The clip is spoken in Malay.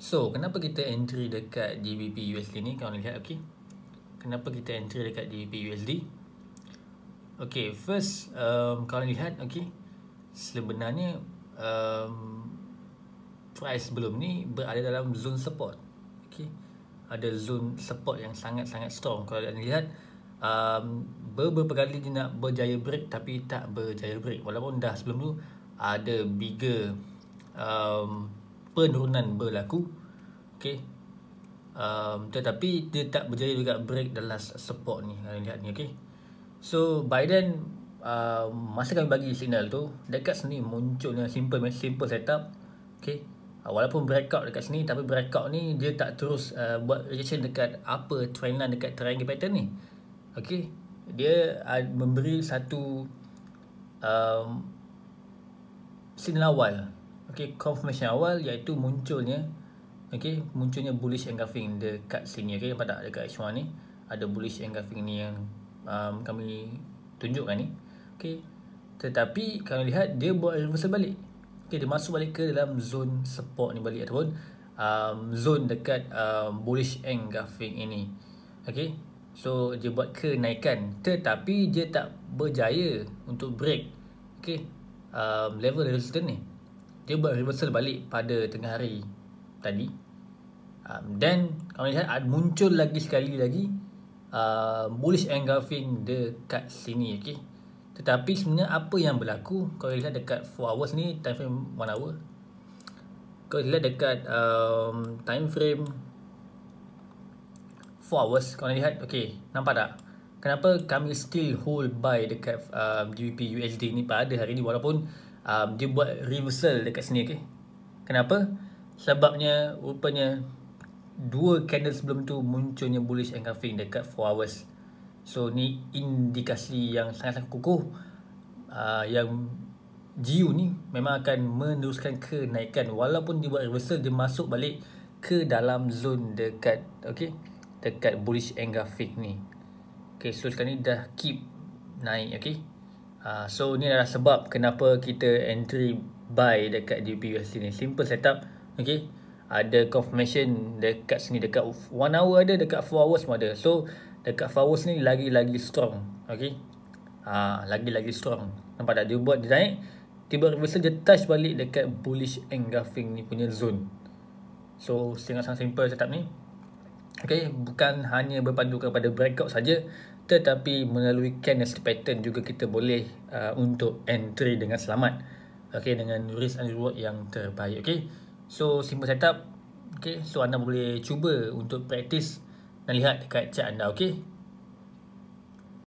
So, kenapa kita entry dekat GBP USD ni? Kau lihat, okay? Kenapa kita entry dekat GBP USD? Okay, first, um, kau lihat, okay? Sebenarnya, um, price sebelum ni berada dalam zone support. Okay? Ada zone support yang sangat-sangat strong. Kalau kau lihat, um, beberapa kali dia nak berjaya break tapi tak berjaya break. Walaupun dah sebelum tu ada bigger... Um, penurunan berlaku okey um, tetapi dia tak berjaya juga break the last support ni kalau lihat ni okey so Biden then uh, masa kami bagi signal tu dekat sini munculnya simple simple setup okey uh, walaupun breakout dekat sini tapi breakout ni dia tak terus uh, buat rejection dekat apa trendline dekat triangle pattern ni okey dia uh, memberi satu um, signal awal okay, confirmation awal iaitu munculnya okay, munculnya bullish engulfing dekat sini okay, nampak tak dekat H1 ni ada bullish engulfing ni yang um, kami tunjukkan ni okay. tetapi kami lihat dia buat reversal balik okay, dia masuk balik ke dalam zone support ni balik ataupun um, zone dekat um, bullish engulfing ini okay. so dia buat kenaikan tetapi dia tak berjaya untuk break okay, um, level resistance ni dia buat reversal balik pada tengah hari tadi um, then kalau lihat muncul lagi sekali lagi uh, bullish engulfing dekat sini okay. tetapi sebenarnya apa yang berlaku kalau lihat dekat 4 hours ni time frame 1 hour kalau lihat dekat um, time frame 4 hours kalau lihat okay nampak tak kenapa kami still hold buy dekat uh, um, GBP USD ni pada hari ni walaupun um, dia buat reversal dekat sini okay? kenapa? sebabnya rupanya dua candle sebelum tu munculnya bullish engulfing dekat 4 hours so ni indikasi yang sangat-sangat kukuh uh, yang GU ni memang akan meneruskan kenaikan walaupun dia buat reversal dia masuk balik ke dalam zone dekat okay? dekat bullish engulfing ni Okay, so sekarang ni dah keep naik, okay? Uh, so ni adalah sebab kenapa kita entry buy dekat GBPUSD ni. Simple setup. Okay. Ada confirmation dekat sini. Dekat 1 hour ada. Dekat 4 hours pun ada. So dekat 4 hours ni lagi-lagi strong. Okay. Ah, lagi-lagi strong. Nampak tak dia buat dia naik. Tiba reversal dia touch balik dekat bullish engulfing ni punya zone. So sangat-sangat simple setup ni. Okay, bukan hanya berpandu kepada breakout saja tetapi melalui candlestick pattern juga kita boleh uh, untuk entry dengan selamat. Okay, dengan risk and reward yang terbaik. Okay, so simple setup. Okay, so anda boleh cuba untuk praktis, dan lihat dekat chat anda. Okay.